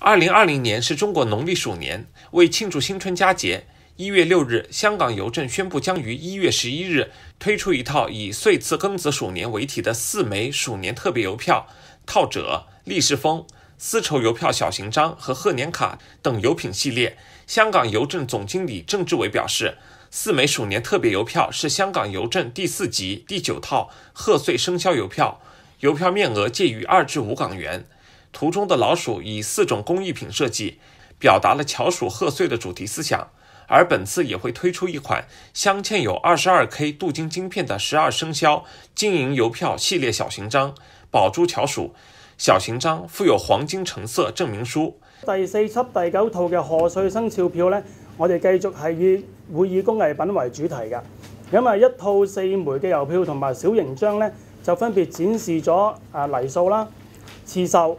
二零二零年是中国农历鼠年，为庆祝新春佳节，一月六日，香港邮政宣布将于一月十一日推出一套以岁次庚子鼠年为题的四枚鼠年特别邮票、套褶、利是封、丝绸邮票、小型张和贺年卡等邮品系列。香港邮政总经理郑志伟表示，四枚鼠年特别邮票是香港邮政第四集第九套贺岁生肖邮票，邮票面额介于二至五港元。图中的老鼠以四种工艺品设计，表达了巧鼠贺岁的主题思想。而本次也会推出一款镶嵌有二十二 k 镀金金片的十二生肖金银邮票系列小型章，宝珠巧鼠小型章附有黄金成色证明书。第四辑第九套嘅贺岁生肖票呢，我哋继续系以会议工艺品为主题嘅。咁啊，一套四枚嘅邮票同埋小型章呢，就分别展示咗啊泥塑啦、刺绣。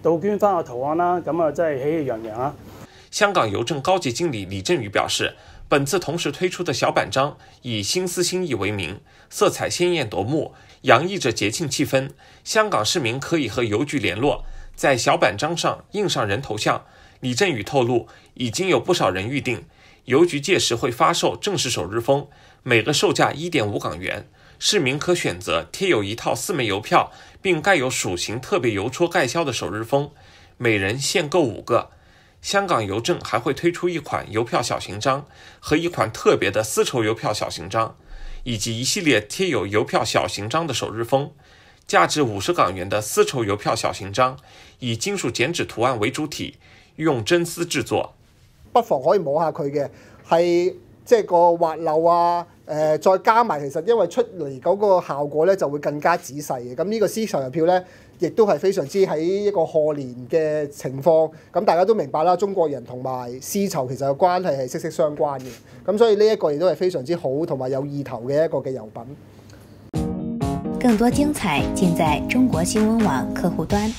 杜娟花嘅圖案啦，咁啊真係喜氣洋洋啊！香港郵政高級經理李振宇表示，本次同時推出的小版章以心思心意為名，色彩鮮艳夺目，洋溢着節慶氣氛。香港市民可以和郵局聯絡，在小版章上印上人頭像。李振宇透露，已經有不少人預定，郵局屆時會發售正式首日封，每個售價点五港元。市民可选择贴有一套四枚邮票，并盖有属型特别邮戳盖销的首日封，每人限购五个。香港邮政还会推出一款邮票小型章和一款特别的丝绸邮票小型章，以及一系列贴有邮票小型章的首日封。价值五十港元的丝绸邮票小型章以金属剪纸图案为主体，用真丝制作。不妨可以摸下佢嘅系。即係個滑漏啊！誒，再加埋其實因為出嚟嗰個效果咧，就會更加仔細嘅。咁呢個絲綢入票咧，亦都係非常之喺一個賀年嘅情況。咁大家都明白啦，中國人同埋絲綢其實嘅關係係息息相關嘅。咁所以呢一個亦都係非常之好同埋有意頭嘅一個嘅郵品。更多精彩，盡在中國新聞網客戶端。